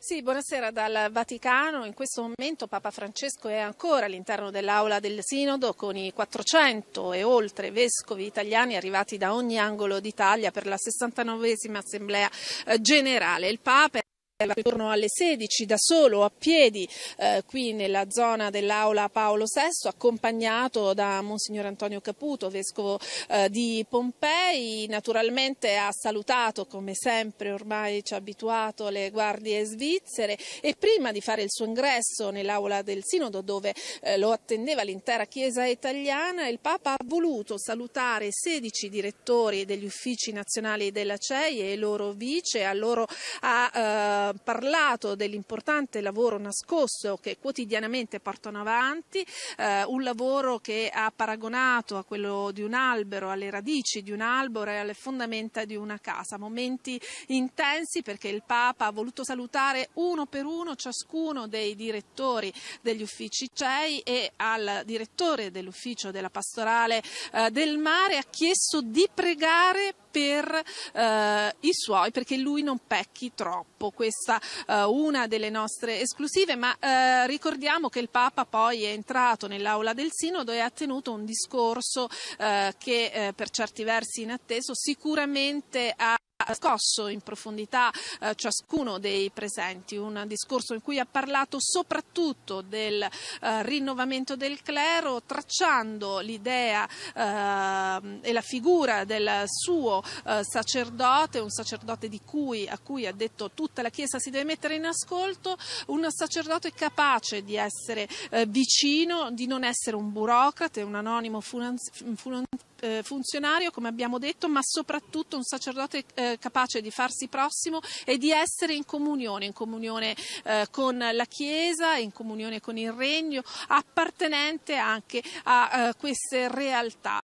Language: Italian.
Sì, buonasera dal Vaticano. In questo momento Papa Francesco è ancora all'interno dell'aula del Sinodo con i 400 e oltre vescovi italiani arrivati da ogni angolo d'Italia per la 69esima Assemblea eh, Generale. Il Papa intorno alle 16 da solo a piedi eh, qui nella zona dell'aula Paolo VI accompagnato da Monsignor Antonio Caputo, vescovo eh, di Pompei, naturalmente ha salutato come sempre ormai ci ha abituato le guardie svizzere e prima di fare il suo ingresso nell'aula del sinodo dove eh, lo attendeva l'intera chiesa italiana il Papa ha voluto salutare 16 direttori degli uffici nazionali della CEI e i loro vice, a loro ha eh, eh, parlato dell'importante lavoro nascosto che quotidianamente portano avanti, eh, un lavoro che ha paragonato a quello di un albero, alle radici di un albero e alle fondamenta di una casa. Momenti intensi perché il Papa ha voluto salutare uno per uno ciascuno dei direttori degli uffici CEI e al direttore dell'ufficio della pastorale eh, del mare ha chiesto di pregare per eh, i suoi perché lui non pecchi troppo. Questo questa eh, una delle nostre esclusive, ma eh, ricordiamo che il Papa poi è entrato nell'aula del Sinodo e ha tenuto un discorso eh, che eh, per certi versi inatteso sicuramente ha scosso in profondità eh, ciascuno dei presenti, un discorso in cui ha parlato soprattutto del eh, rinnovamento del clero, tracciando l'idea ehm, e la figura del suo eh, sacerdote, un sacerdote cui, a cui ha detto tutta la Chiesa si deve mettere in ascolto, un sacerdote capace di essere vicino, di non essere un burocrate, un anonimo funzionario, come abbiamo detto, ma soprattutto un sacerdote eh, capace di farsi prossimo e di essere in comunione, in comunione eh, con la Chiesa, in comunione con il Regno, appartenente anche a eh, queste realtà.